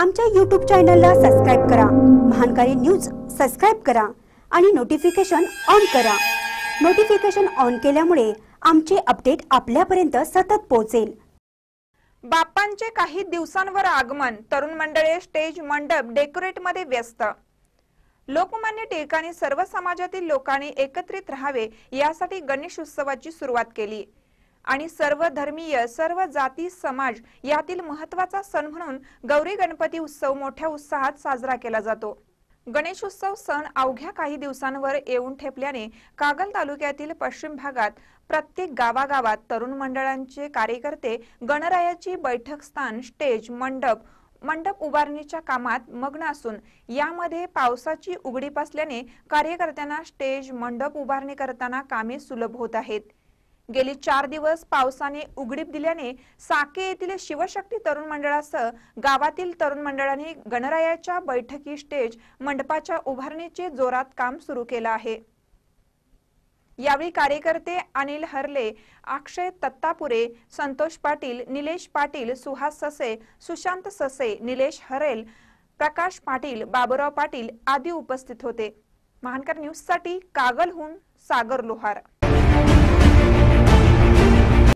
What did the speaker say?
आमच्या यूट्यूब चॅनलला सबस्क्राईब करा महानकारी न्यूज सबस्क्राईब करा आणि नोटिफिकेशन ऑन करा नोटिफिकेशन ऑन केल्यामुळे आमचे अपडेट आपल्यापर्यंत सतत पोहोचेल बापांचे काही दिवसांवर आगमन तरुण मंडळे स्टेज मंडप डेकोरेटमध्ये व्यस्त लोकमान्य टिळकांनी सर्व समाजातील लोकांनी एकत्रित राहावे यासाठी गणेश उत्सवाची सुरुवात केली आणि सर्व धर्मीय सर्व जाती समाज यातील महत्वाचा सण म्हणून गौरी गणपती उत्सव मोठ्या उत्साहात साजरा केला जातो गणेशोत्सव सण अवघ्या काही दिवसांवर येऊन ठेपल्याने कागल तालुक्यातील पश्चिम भागात प्रत्येक गावागावात तरुण मंडळांचे कार्यकर्ते गणरायाची बैठक स्थान स्टेज मंडप मंडप उभारणीच्या कामात मग्न असून यामध्ये पावसाची उघडीप असल्याने कार्यकर्त्यांना स्टेज मंडप उभारणी करताना कामे सुलभ होत आहेत गेली चार दिवस पावसाने उघडीप दिल्याने साके येथील शिवशक्ती तरुण मंडळासह गावातील तरुण मंडळाने गणरायाच्या बैठकी स्टेज मंडपाच्या उभारणीचे जोरात काम सुरू केलं आहे यावेळी कार्यकर्ते अनिल हरले अक्षय तत्तापुरे संतोष पाटील निलेश पाटील सुहास ससे सुशांत ससे निलेश हरेल प्रकाश पाटील बाबुराव पाटील आदी उपस्थित होते महानकर न्यूज साठी कागलहून सागर लोहार